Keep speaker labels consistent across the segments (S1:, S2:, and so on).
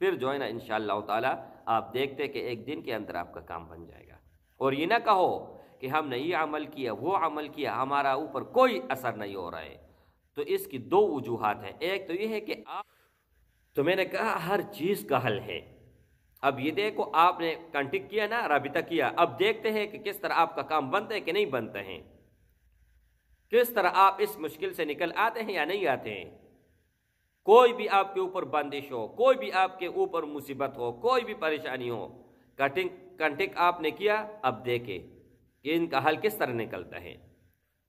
S1: फिर जो है ना इन ताला आप देखते कि एक दिन के अंदर आपका काम बन जाएगा और ये ना कहो कि हमने ये अमल किया वो अमल किया हमारा ऊपर कोई असर नहीं हो रहा है तो इसकी दो वजूहत हैं एक तो ये है कि आप तो मैंने कहा हर चीज़ का हल है अब ये देखो आपने कंटिक किया ना रबिता किया अब देखते हैं कि किस तरह आपका काम बनता है कि नहीं बनते हैं किस तरह आप इस मुश्किल से निकल आते हैं या नहीं आते हैं कोई भी आपके ऊपर बंदिश हो कोई भी आपके ऊपर मुसीबत हो कोई भी परेशानी हो कटिंग कंटिक आपने किया अब देखे कि इनका हल किस तरह निकलता है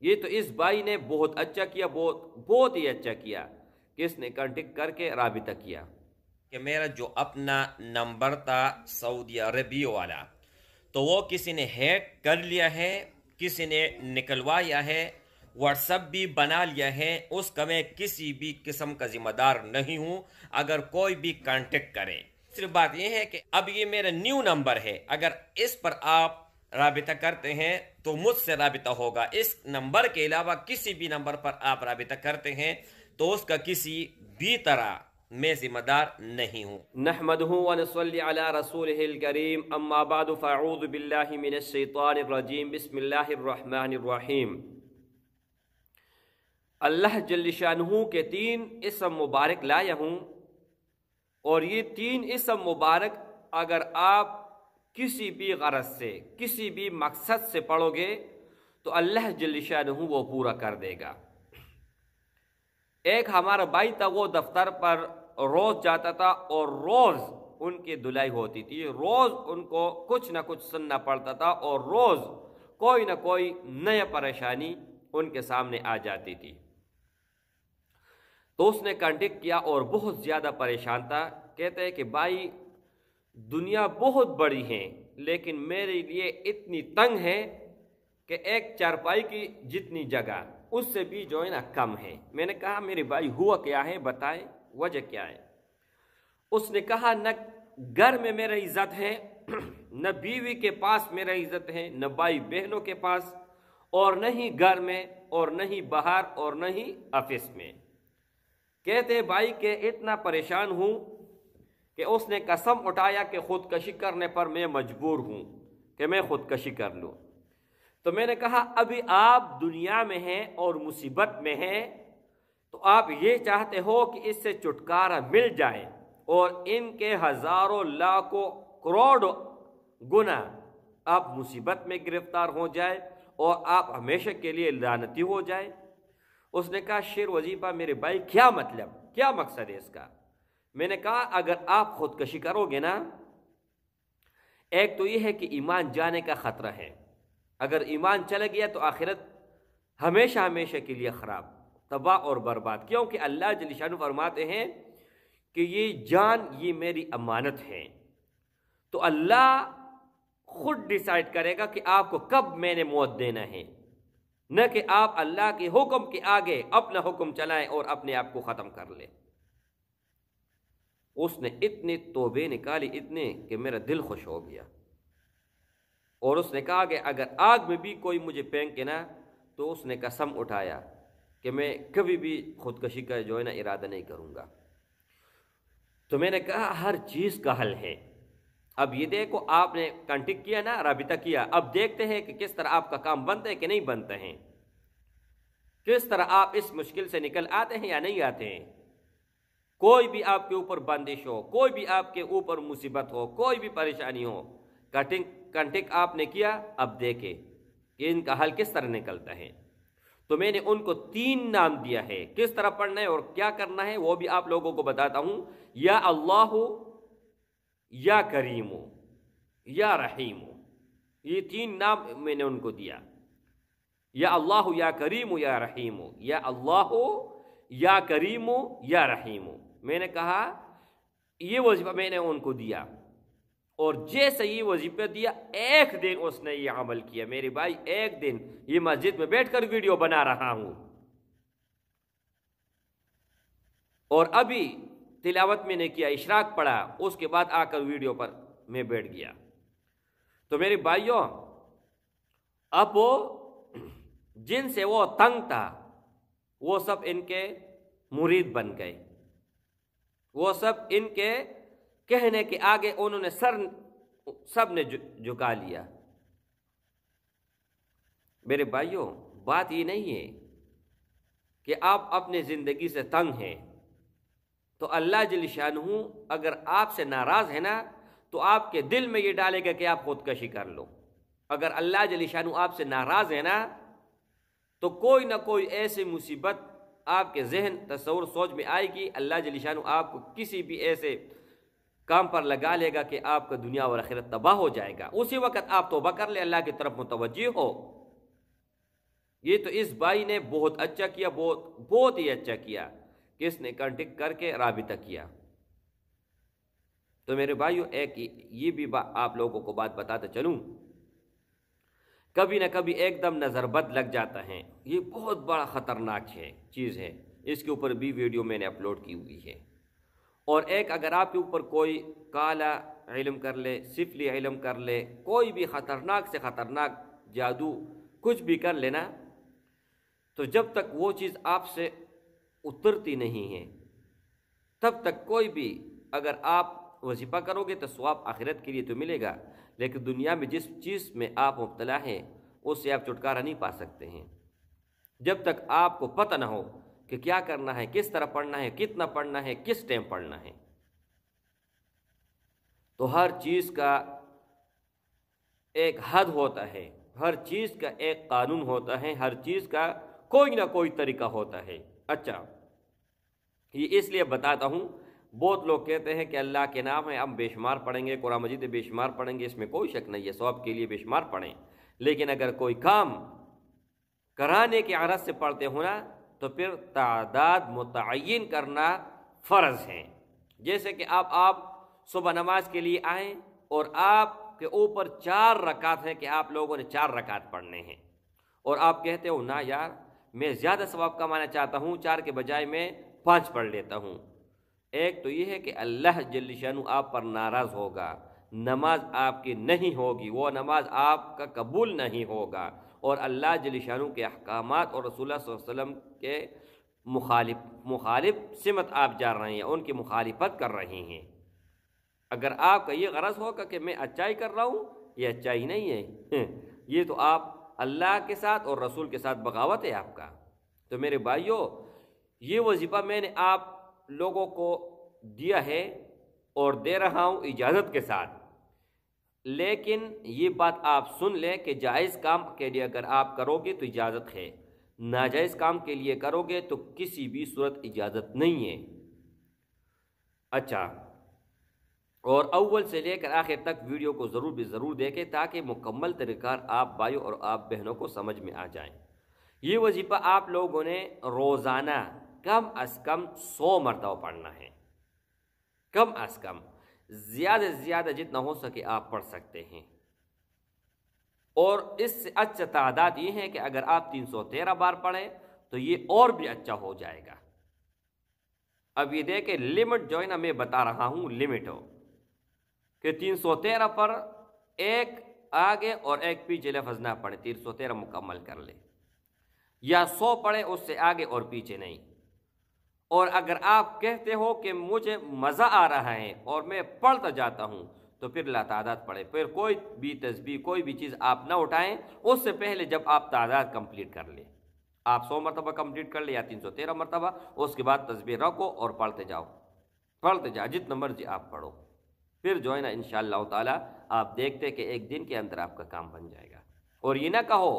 S1: ये तो इस भाई ने बहुत अच्छा किया बहुत बहुत ही अच्छा किया किसने कंटिक करके रबिता किया कि मेरा जो अपना नंबर था सऊदी अरबी वाला तो वो किसी ने हैक कर लिया है किसी ने निकलवाया है व्हाट्सअप भी बना लिया है उसका मैं किसी भी किस्म का जिम्मेदार नहीं हूँ अगर कोई भी कॉन्टेक्ट करे सिर्फ बात यह है कि अब ये मेरा न्यू नंबर है अगर इस पर आप रबिता करते हैं तो मुझसे रबिता होगा इस नंबर के अलावा किसी भी नंबर पर आप रबिता करते हैं तो उसका किसी भी तरह मैं जिम्मेदार नहीं हूँ नहमद रसूल करीम अम्माबाद फ़ाऊद बिल्लिमिनशैतरजीम बसमीम अल्लाह जल्लशानहू के तीन इसम मुबारक लाया हूँ और ये तीन इसम मुबारक अगर आप किसी भी गरज से किसी भी मकसद से पढ़ोगे तो अल्लाह जल्लशानहू वो पूरा कर देगा एक हमारा भाई था वो दफ्तर पर रोज़ जाता था और रोज़ उनकी धुलाई होती थी रोज़ उनको कुछ ना कुछ सुनना पड़ता था और रोज़ कोई ना कोई नया परेशानी उनके सामने आ जाती थी तो उसने कॉन्टेक्ट किया और बहुत ज़्यादा परेशान था कहते हैं कि भाई दुनिया बहुत बड़ी है लेकिन मेरे लिए इतनी तंग है कि एक चारपाई की जितनी जगह उससे भी जो है ना कम है मैंने कहा मेरे भाई हुआ क्या है बताएं वजह क्या है उसने कहा न घर में मेरा इज्जत है न बीवी के पास मेरा इज्जत है न भाई बहनों के पास और न ही घर में और न ही बाहर और न ही ऑफिस में कहते भाई के इतना परेशान हूँ कि उसने कसम उठाया कि ख़ुदकशी करने पर मैं मजबूर हूँ कि मैं ख़ुदकशी कर लूँ तो मैंने कहा अभी आप दुनिया में हैं और मुसीबत में हैं तो आप ये चाहते हो कि इससे छुटकारा मिल जाए और इनके हज़ारों लाखों करोड़ गुना आप मुसीबत में गिरफ्तार हो जाए और आप हमेशा के लिए लानती हो जाए उसने कहा शेर वजीफा मेरे भाई क्या मतलब क्या मकसद है इसका मैंने कहा अगर आप खुदकशी करोगे ना एक तो यह है कि ईमान जाने का ख़तरा है अगर ईमान चला गया तो आखिरत हमेशा हमेशा के लिए ख़राब तबाह और बर्बाद क्योंकि अल्लाह जलिशान फरमाते हैं कि ये जान ये मेरी अमानत है तो अल्लाह खुद डिसाइड करेगा कि आपको कब मैंने मौत देना है न कि आप अल्लाह के हुक्म के आगे अपना हुक्म चलाएं और अपने आप को ख़त्म कर लें उसने इतने तोबे निकाली इतने कि मेरा दिल खुश हो गया और उसने कहा कि अगर आग में भी कोई मुझे फेंक के ना तो उसने कसम उठाया कि मैं कभी भी खुदकशी का जो है ना इरादा नहीं करूँगा तो मैंने कहा हर चीज़ का हल है अब ये देखो आपने कंटिक किया ना रबिता किया अब देखते हैं कि किस तरह आपका काम बनता है कि नहीं बनते हैं किस तरह आप इस मुश्किल से निकल आते हैं या नहीं आते हैं कोई भी आपके ऊपर बंदिश हो कोई भी आपके ऊपर मुसीबत हो कोई भी परेशानी हो कटिंग कंटिक आपने किया अब देखे कि इनका हल किस तरह निकलता है तो मैंने उनको तीन नाम दिया है किस तरह पढ़ना है और क्या करना है वो भी आप लोगों को बताता हूँ या अल्लाह या करीमो या रहीमो ये तीन नाम मैंने उनको दिया या अल्लाह या करीम या रहीम या अल्लाह या करीम या रहीम मैंने कहा ये वजीफा मैंने उनको दिया और जैसे ये वजीफा दिया एक दिन उसने ये अमल किया मेरे भाई एक दिन ये मस्जिद में बैठकर वीडियो बना रहा हूँ और अभी तिलावत मैंने किया इशराक पढ़ा उसके बाद आकर वीडियो पर मैं बैठ गया तो मेरे भाइयों अब वो जिनसे वो तंग था वो सब इनके मुरीद बन गए वो सब इनके कहने के आगे उन्होंने सर सब ने झुका लिया मेरे भाइयों बात ये नहीं है कि आप अपने ज़िंदगी से तंग हैं तो अल्लाह जलशानू अगर आपसे नाराज़ है ना तो आपके दिल में ये डालेगा कि आप खुदकशी कर लो अगर अल्लाह जलशानू आपसे नाराज़ है ना तो कोई ना कोई ऐसी मुसीबत आपके जहन तस्वर सोच में आएगी अल्लाह जलशानू आपको किसी भी ऐसे काम पर लगा लेगा कि आपका दुनिया और आखिरत तबाह हो जाएगा उसी वक्त आप तोबा कर ले अल्लाह की तरफ मुतवजह हो ये तो इस भाई ने बहुत अच्छा किया बहुत बहुत ही अच्छा किया किसने कंटेक्ट करके रबिता किया तो मेरे भाइयों एक ये भी आप लोगों को बात बताते चलूँ कभी ना कभी एकदम नज़रबद लग जाता है ये बहुत बड़ा ख़तरनाक है चीज़ है इसके ऊपर भी वीडियो मैंने अपलोड की हुई है और एक अगर आपके ऊपर कोई काला इलम कर ले सिफली इलम कर ले कोई भी ख़तरनाक से ख़तरनाक जादू कुछ भी कर लेना तो जब तक वो चीज़ आपसे उतरती नहीं है तब तक कोई भी अगर आप वजीफ़ा करोगे तो स्वाब आखिरत के लिए तो मिलेगा लेकिन दुनिया में जिस चीज़ में आप मुबतला हैं उससे आप छुटकारा नहीं पा सकते हैं जब तक आपको पता ना हो कि क्या करना है किस तरह पढ़ना है कितना पढ़ना है किस टाइम पढ़ना है तो हर चीज़ का एक हद होता है हर चीज़ का एक कानून होता है हर चीज़ का कोई ना कोई तरीका होता है अच्छा ये इसलिए बताता हूँ बहुत लोग कहते हैं कि अल्लाह के नाम है हम बेशुमार पढ़ेंगे कुरान मजीद बेशुमार पढ़ेंगे इसमें कोई शक नहीं है सौब के लिए बेशुमार पढ़ें लेकिन अगर कोई काम कराने के आदत से पढ़ते हो ना तो फिर तादाद मुतन करना फ़र्ज है जैसे कि आप आप सुबह नमाज के लिए आए और आपके ऊपर चार रकात हैं कि आप लोगों ने चार रकात पढ़ने हैं और आप कहते हो ना यार मैं ज़्यादा सवाब कमाना चाहता हूँ चार के बजाय मैं पाँच पढ़ लेता हूँ एक तो ये है कि अल्लाह जल्लशानु आप पर नाराज़ होगा नमाज आपकी नहीं होगी वो नमाज आपका कबूल नहीं होगा और अल्लाह जल्लशानु के अहकाम और रसूल वसम के मुखालिफ मुखालिफ सिमत आप जा रहे हैं उनकी मुखालिफत कर रहे हैं अगर आपका ये गरज होगा कि मैं अच्छाई कर रहा हूँ ये अच्छाई नहीं है ये तो आप अल्लाह के साथ और रसूल के साथ बगावत है आपका तो मेरे भाइयों ये वजीफ़ा मैंने आप लोगों को दिया है और दे रहा हूँ इजाज़त के साथ लेकिन ये बात आप सुन लें कि जायज़ काम के लिए अगर आप करोगे तो इजाज़त है नाजायज़ काम के लिए करोगे तो किसी भी सूरत इजाज़त नहीं है अच्छा और अव्वल से लेकर आखिर तक वीडियो को ज़रूर भी ज़रूर देखें ताकि मुकम्मल तरीक़ार आप भाई और आप बहनों को समझ में आ जाए ये वजीफ़ा आप लोगों ने रोज़ाना कम अज़ कम सौ मरतबा पढ़ना है कम अज़ कम ज़्यादा से ज़्यादा जितना हो सके आप पढ़ सकते हैं और इससे अच्छा तादाद ये है कि अगर आप तीन सौ तेरह बार पढ़ें तो ये और भी अच्छा हो जाएगा अब ये देखें लिमिट जो है ना मैं बता रहा हूँ लिमिट हो कि तीन सौ तेरह पर एक आगे और एक पीछे लफज ना पढ़े तीन सौ तेरह मुकम्मल कर ले या सौ पढ़े उससे आगे और पीछे नहीं और अगर आप कहते हो कि मुझे मज़ा आ रहा है और मैं पढ़ता जाता हूँ तो फिर ला तादाद पढ़े फिर कोई भी तस्वीर कोई भी चीज़ आप ना उठाएं उससे पहले जब आप तादाद कंप्लीट कर ले आप सौ मरतबा कंप्लीट कर ले या तीन सौ तेरह मरतबा उसके बाद तस्वीर रखो और पढ़ते जाओ पढ़ते जाओ जितना मर्जी आप पढ़ो फिर जो है ना इन ताला आप देखते कि एक दिन के अंदर आपका काम बन जाएगा और ये ना कहो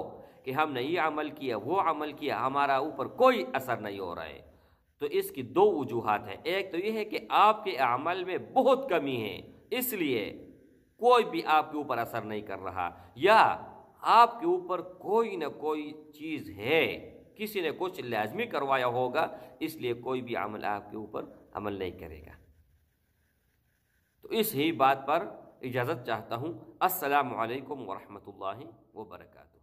S1: कि हमने ये अमल किया वो अमल किया हमारा ऊपर कोई असर नहीं हो रहा है तो इसकी दो वजूहत हैं एक तो ये है कि आपके अमल में बहुत कमी है इसलिए कोई भी आपके ऊपर असर नहीं कर रहा या आपके ऊपर कोई ना कोई चीज़ है किसी ने कुछ लाजमी करवाया होगा इसलिए कोई भी अमल आपके ऊपर अमल नहीं करेगा इस ही बात पर इजाज़त चाहता हूँ असलकम वरहमल वर्का